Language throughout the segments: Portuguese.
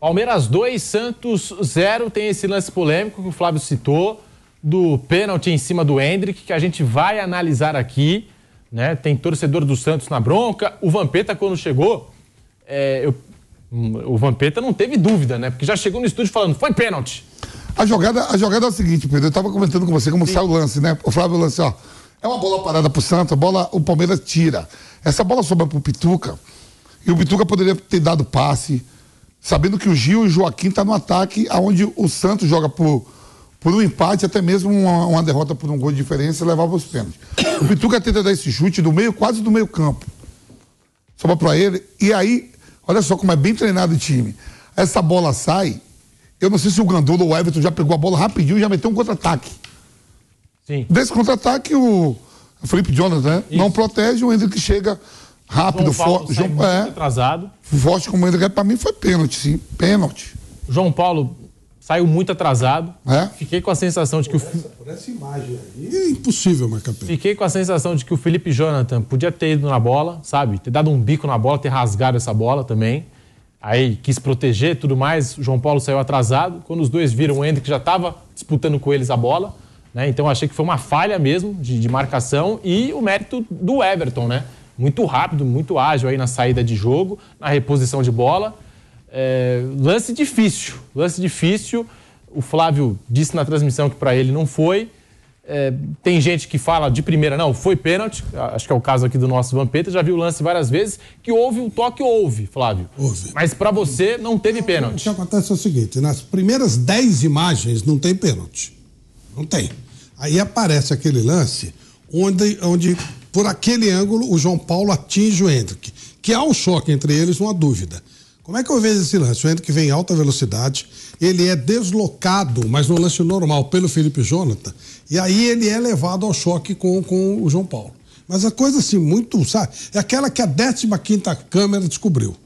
Palmeiras 2, Santos 0. Tem esse lance polêmico que o Flávio citou, do pênalti em cima do Hendrick, que a gente vai analisar aqui. Né? Tem torcedor do Santos na bronca. O Vampeta, quando chegou, é, eu, o Vampeta não teve dúvida, né? Porque já chegou no estúdio falando: foi pênalti. A jogada, a jogada é a seguinte, Pedro. Eu estava comentando com você como Sim. sai o lance, né? O Flávio lance, ó. É uma bola parada pro Santos, a bola, o Palmeiras tira. Essa bola sobra pro Pituca. E o Pituca poderia ter dado passe sabendo que o Gil e o Joaquim estão tá no ataque, aonde o Santos joga por, por um empate, até mesmo uma, uma derrota por um gol de diferença, levava os pênaltis. O Pituca tenta dar esse chute do meio, quase do meio campo. Sobra para ele. E aí, olha só como é bem treinado o time. Essa bola sai. Eu não sei se o Gandolo ou o Everton já pegou a bola rapidinho e já meteu um contra-ataque. Sim. Desse contra-ataque, o Felipe Jonas, né? não protege, o Hendrick chega rápido, forte. João, Paulo é, atrasado. Forte como ele, é para mim foi pênalti, sim. Pênalti. João Paulo saiu muito atrasado. É? Fiquei com a sensação de que por o. Essa, por essa imagem aí. É impossível marcar pênalti. Fiquei com a sensação de que o Felipe Jonathan podia ter ido na bola, sabe? Ter dado um bico na bola, ter rasgado essa bola também. Aí quis proteger tudo mais. O João Paulo saiu atrasado. Quando os dois viram o Hendrick, já estava disputando com eles a bola. Né? Então achei que foi uma falha mesmo de, de marcação e o mérito do Everton, né? muito rápido, muito ágil aí na saída de jogo, na reposição de bola. É, lance difícil, lance difícil. O Flávio disse na transmissão que para ele não foi. É, tem gente que fala de primeira, não, foi pênalti. Acho que é o caso aqui do nosso Vampeta, já viu o lance várias vezes, que houve um toque, houve, Flávio. Houve. Mas para você não teve pênalti. O que acontece é o seguinte: nas primeiras 10 imagens não tem pênalti. Não tem. Aí aparece aquele lance onde, onde por aquele ângulo, o João Paulo atinge o Hendrick, que há um choque entre eles, uma dúvida. Como é que eu vejo esse lance? O Hendrick vem em alta velocidade, ele é deslocado, mas no lance normal, pelo Felipe Jonathan, e aí ele é levado ao choque com, com o João Paulo. Mas a coisa assim, muito, sabe? É aquela que a 15 câmera descobriu.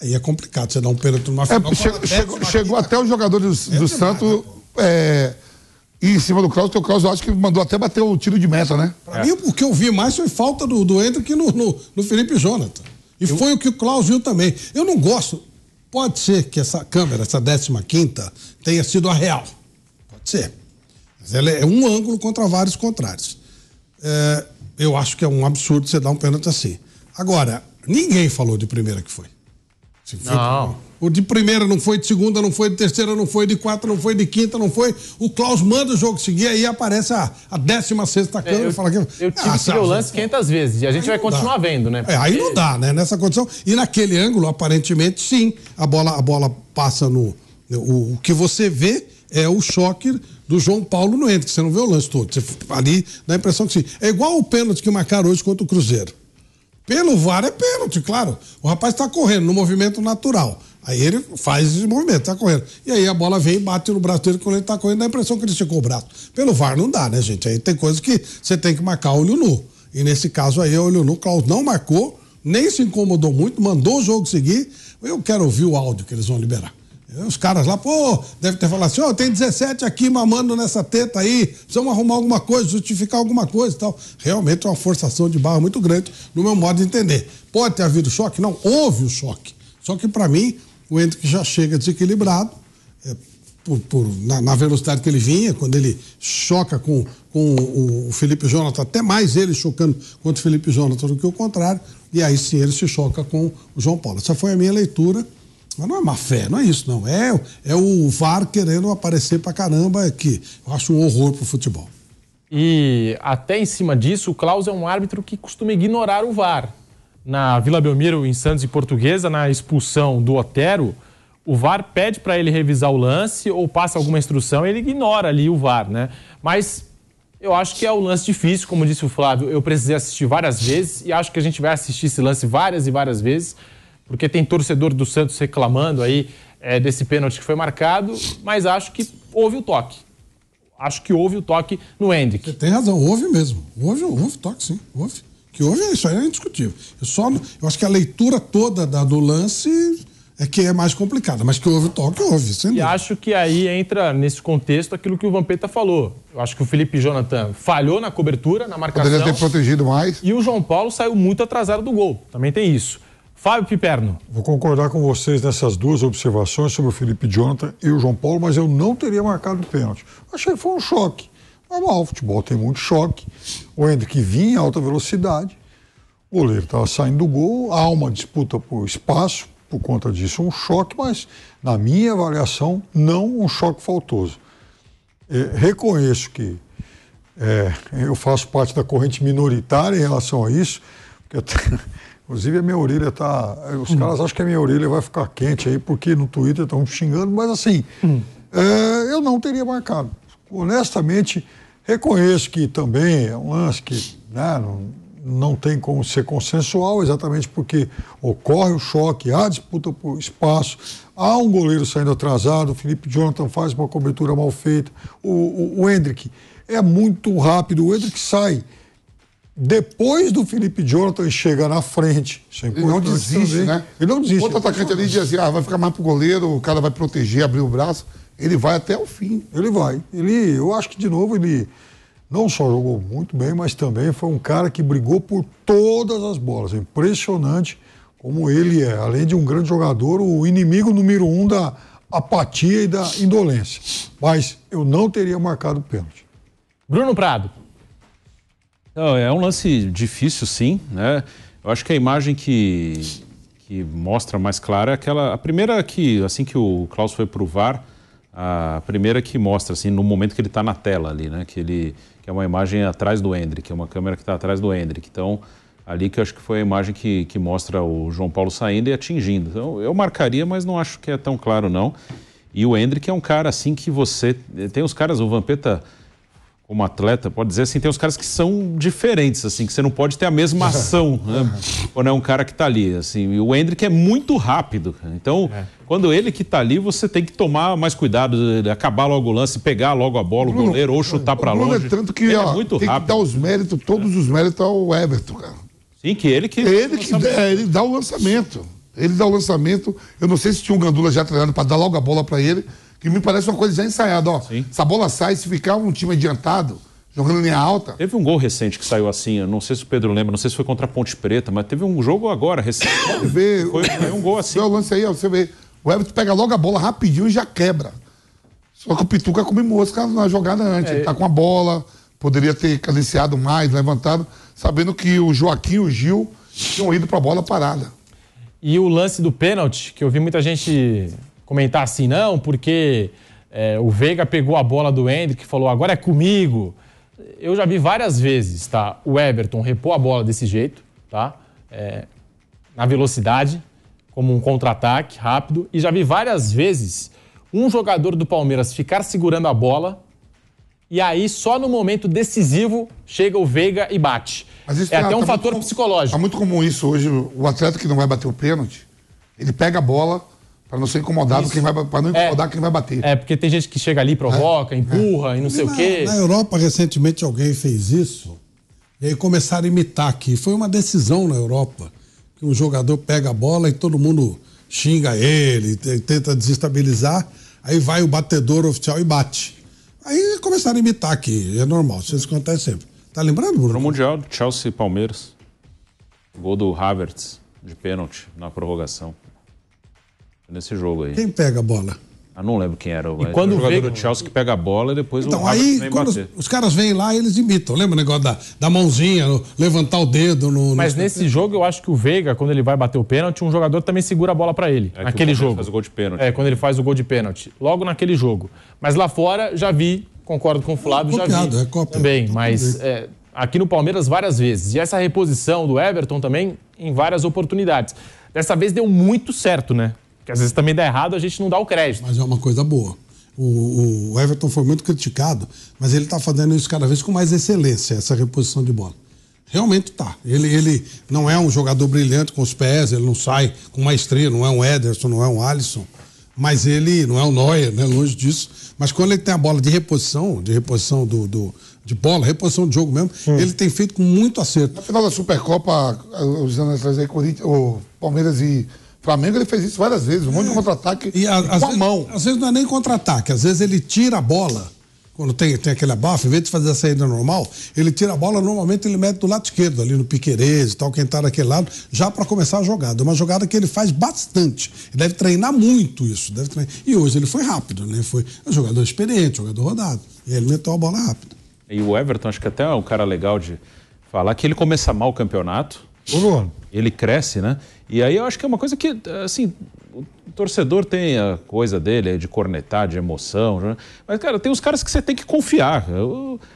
Aí é complicado você dar um pênalti numa é, final. É, chegou, chegou até o jogador do, é Santos. Né, é, e em cima do Klaus, o Klaus eu acho que mandou até bater o tiro de meta, né? Pra é. mim, o que eu vi mais foi falta do, do que no, no, no, Felipe Jonathan. E eu... foi o que o Klaus viu também. Eu não gosto. Pode ser que essa câmera, essa 15 quinta, tenha sido a real. Pode ser. Mas ela é um ângulo contra vários contrários. É, eu acho que é um absurdo você dar um pênalti assim. Agora, ninguém falou de primeira que foi. Se não. Foi... O de primeira não foi, de segunda não foi, de terceira não foi, de quarta não foi, de quinta não foi. O Klaus manda o jogo seguir, aí aparece a, a 16 é, câmera é, eu, e fala que. Eu ah, tive ah, que ver o lance 500 vezes e a gente vai continuar dá. vendo, né? Porque... É, aí não dá, né? Nessa condição. E naquele ângulo, aparentemente, sim, a bola, a bola passa no. O, o que você vê é o choque do João Paulo no que você não vê o lance todo. Você, ali dá a impressão que sim. É igual o pênalti que marcaram hoje contra o Cruzeiro. Pelo VAR é pênalti, claro. O rapaz está correndo no movimento natural. Aí ele faz esse movimento, tá correndo. E aí a bola vem e bate no braço dele quando ele tá correndo, dá a impressão que ele esticou o braço. Pelo VAR não dá, né, gente? Aí tem coisas que você tem que marcar olho nu. E nesse caso aí, é olho nu, Klaus não marcou, nem se incomodou muito, mandou o jogo seguir. Eu quero ouvir o áudio que eles vão liberar. É, os caras lá, pô, deve ter falado assim, ó, oh, tem 17 aqui mamando nessa teta aí, precisamos arrumar alguma coisa, justificar alguma coisa e tal. Realmente é uma forçação de barra muito grande, no meu modo de entender. Pode ter havido choque? Não, houve o choque. Só que para mim, o Hendrick já chega desequilibrado, é, por, por, na, na, velocidade que ele vinha, quando ele choca com, com o, o Felipe Jonathan, até mais ele chocando contra o Felipe Jonathan do que o contrário, e aí sim ele se choca com o João Paulo. Essa foi a minha leitura. Mas não é má fé, não é isso, não. É, é o VAR querendo aparecer pra caramba, é que eu acho um horror pro futebol. E até em cima disso, o Klaus é um árbitro que costuma ignorar o VAR na Vila Belmiro, em Santos e Portuguesa, na expulsão do Otero, o VAR pede para ele revisar o lance ou passa alguma instrução, ele ignora ali o VAR, né? Mas eu acho que é um lance difícil, como disse o Flávio, eu precisei assistir várias vezes e acho que a gente vai assistir esse lance várias e várias vezes, porque tem torcedor do Santos reclamando aí é, desse pênalti que foi marcado, mas acho que houve o toque. Acho que houve o toque no Hendrick. Você tem razão, houve mesmo. Houve, houve toque, sim, houve. Que hoje é, isso aí é indiscutível. Eu, só, eu acho que a leitura toda da, do lance é que é mais complicada, mas que houve toque, houve. Sem e dúvida. acho que aí entra nesse contexto aquilo que o Vampeta falou. Eu acho que o Felipe Jonathan falhou na cobertura, na marcação. Poderia ter protegido mais. E o João Paulo saiu muito atrasado do gol. Também tem isso. Fábio Piperno. Vou concordar com vocês nessas duas observações sobre o Felipe Jonathan e o João Paulo, mas eu não teria marcado o pênalti. Achei que foi um choque normal, é o futebol tem muito choque. O Hendrick vinha em alta velocidade, o goleiro estava saindo do gol, há uma disputa por espaço, por conta disso um choque, mas na minha avaliação, não um choque faltoso. É, reconheço que é, eu faço parte da corrente minoritária em relação a isso, porque até, inclusive a minha orelha está. Os hum. caras acham que a minha orelha vai ficar quente aí, porque no Twitter estão xingando, mas assim, hum. é, eu não teria marcado honestamente, reconheço que também é um lance que né, não, não tem como ser consensual, exatamente porque ocorre o choque, há disputa por espaço, há um goleiro saindo atrasado, o Felipe Jonathan faz uma cobertura mal feita, o, o, o Hendrick é muito rápido, o Hendrick sai. Depois do Felipe Jonathan chegar na frente, isso é ele não desiste, também. né? Ele não desiste. Outro atacante ali dizia assim: ah, vai ficar mais pro goleiro, o cara vai proteger, abrir o braço. Ele vai até o fim. Ele vai. Ele, eu acho que, de novo, ele não só jogou muito bem, mas também foi um cara que brigou por todas as bolas. É impressionante como ele é, além de um grande jogador, o inimigo número um da apatia e da indolência. Mas eu não teria marcado o pênalti. Bruno Prado. é um lance difícil, sim. Né? Eu acho que a imagem que, que mostra mais clara é aquela. A primeira que, assim que o Klaus foi pro VAR, a primeira que mostra, assim, no momento que ele está na tela ali, né? Que, ele, que é uma imagem atrás do Hendrick, é uma câmera que está atrás do Hendrick. Então, ali que eu acho que foi a imagem que, que mostra o João Paulo saindo e atingindo. Então, eu marcaria, mas não acho que é tão claro, não. E o Hendrick é um cara, assim, que você... Tem os caras, o Vampeta como atleta, pode dizer assim, tem os caras que são diferentes, assim, que você não pode ter a mesma ação né, quando é um cara que está ali, assim. E o Hendrick é muito rápido, então é. quando ele que está ali, você tem que tomar mais cuidado, acabar logo o lance, pegar logo a bola, Bruno, o goleiro, ou chutar para é longe. É tanto que, ele é ó, é muito tem rápido. que dar os méritos, todos os méritos ao Everton, cara. Sim, que ele que... Ele, que dá, é, ele dá o lançamento, ele dá o lançamento, eu não sei se tinha um Gandula já treinando para dar logo a bola para ele, que me parece uma coisa já ensaiada. Ó, Sim. essa bola sai, se ficar um time adiantado, jogando linha alta. Teve um gol recente que saiu assim, eu não sei se o Pedro lembra, não sei se foi contra a Ponte Preta, mas teve um jogo agora recente. Vê, foi, foi um gol assim. O lance aí, ó, você vê. O Everton pega logo a bola rapidinho e já quebra. Só que o Pituca come mosca na jogada antes. É, ele tá com a bola, poderia ter cadenciado mais, levantado, sabendo que o Joaquim e o Gil tinham ido pra bola parada. E o lance do pênalti, que eu vi muita gente comentar assim, não, porque é, o Veiga pegou a bola do Hendrick e falou, agora é comigo. Eu já vi várias vezes, tá? O Everton repor a bola desse jeito, tá? É, na velocidade, como um contra-ataque rápido. E já vi várias vezes um jogador do Palmeiras ficar segurando a bola e aí só no momento decisivo chega o Veiga e bate. é tá até tá um fator psicológico. É tá muito comum isso hoje, o atleta que não vai bater o pênalti, ele pega a bola, para não ser incomodado, quem vai, para não é. incomodar é, quem vai bater. É, porque tem gente que chega ali, provoca, é, é. empurra é. e não sei na, o quê. Na Europa, recentemente, alguém fez isso e aí começaram a imitar aqui foi uma decisão na Europa, que um jogador pega a bola e todo mundo xinga ele, tenta desestabilizar, aí vai o batedor oficial e bate. Aí começaram a imitar aqui, é normal, isso acontece sempre. Tá lembrando, Bruno? No Mundial Chelsea e Palmeiras, gol do Havertz de pênalti na prorrogação nesse jogo aí. Quem pega a bola? Ah, não lembro quem era. E quando o jogador vem... do Chelsea que pega a bola, e depois então, o aí, quando os, os, caras vêm lá, eles imitam. Lembra o negócio da, da mãozinha, no, levantar o dedo no, Mas nesse jogo eu acho que o Veiga, quando ele vai bater o pênalti, um jogador também segura a bola para ele. É naquele jogo. Faz o gol de pênalti. É, quando ele faz o gol de pênalti. Logo naquele jogo. Mas lá fora já vi, concordo com o Flávio, é, já vi. É cópia, também, mas é, aqui no Palmeiras várias vezes. E essa reposição do Everton também em várias oportunidades. Dessa vez deu muito certo, né? Porque às vezes também dá errado, a gente não dá o crédito. Mas é uma coisa boa. O, o Everton foi muito criticado, mas ele está fazendo isso cada vez com mais excelência, essa reposição de bola. Realmente tá. Ele, ele não é um jogador brilhante com os pés, ele não sai com maestria, não é um Ederson, não é um Alisson. Mas ele não é um Neuer, né? Longe disso. Mas quando ele tem a bola de reposição, de reposição do, do de bola, reposição de jogo mesmo, hum. ele tem feito com muito acerto. Na final da Supercopa, os anos aí, o Palmeiras e Flamengo ele fez isso várias vezes, um monte de é. contra-ataque e a, com a vezes, mão. Às vezes não é nem contra-ataque, às vezes ele tira a bola. Quando tem, tem aquele abafo, em vez de fazer a saída normal, ele tira a bola, normalmente ele mete do lado esquerdo, ali no Piqueires e tal, quem tá daquele lado, já para começar a jogada. É uma jogada que ele faz bastante. Ele deve treinar muito isso. Deve treinar. E hoje ele foi rápido, né? Foi um jogador experiente, jogador rodado. E ele meteu a bola rápido. E o Everton, acho que até é um cara legal de falar que ele começa mal o campeonato. Ele cresce, né? E aí eu acho que é uma coisa que, assim, o torcedor tem a coisa dele de cornetar, de emoção. Né? Mas, cara, tem os caras que você tem que confiar.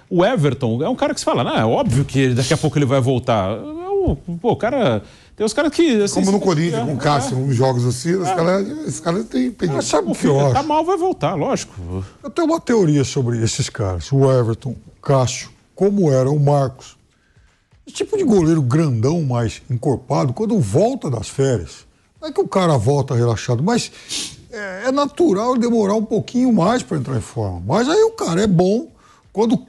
O Everton é um cara que se fala, não é óbvio que daqui a pouco ele vai voltar. É pô, o cara. Tem os caras que. Assim, Como no Corinthians, é, com o Cássio, é, uns jogos assim, é, os caras esse cara tem pedido. Ah, Mas sabe o que eu é? acho? Tá mal, vai voltar, lógico. Eu tenho uma teoria sobre esses caras, o Everton, o Cássio, como era o Marcos. Esse tipo de goleiro grandão, mais encorpado, quando volta das férias, não é que o cara volta relaxado, mas é, é natural demorar um pouquinho mais para entrar em forma. Mas aí o cara é bom, quando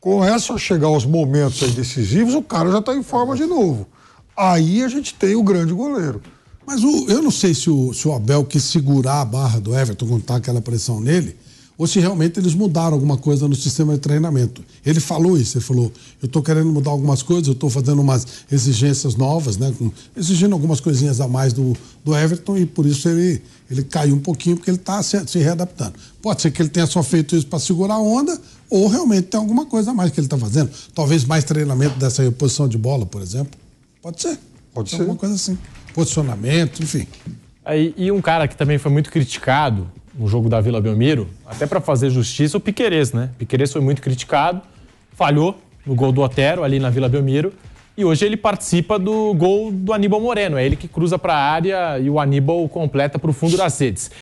começa a chegar os momentos decisivos, o cara já está em forma de novo. Aí a gente tem o grande goleiro. Mas o, eu não sei se o, se o Abel quis segurar a barra do Everton quando tá aquela pressão nele, ou se realmente eles mudaram alguma coisa no sistema de treinamento. Ele falou isso, ele falou, eu estou querendo mudar algumas coisas, eu estou fazendo umas exigências novas, né? exigindo algumas coisinhas a mais do, do Everton e por isso ele, ele caiu um pouquinho, porque ele está se, se, readaptando. Pode ser que ele tenha só feito isso para segurar a onda, ou realmente tem alguma coisa a mais que ele está fazendo. Talvez mais treinamento dessa reposição de bola, por exemplo. Pode ser. Pode ser. Alguma coisa assim. Posicionamento, enfim. Aí, e um cara que também foi muito criticado no jogo da Vila Belmiro, até para fazer justiça, o Piquerez, né? Piquerez foi muito criticado, falhou no gol do Otero ali na Vila Belmiro. E hoje ele participa do gol do Aníbal Moreno. É ele que cruza para a área e o Aníbal completa para o fundo das redes.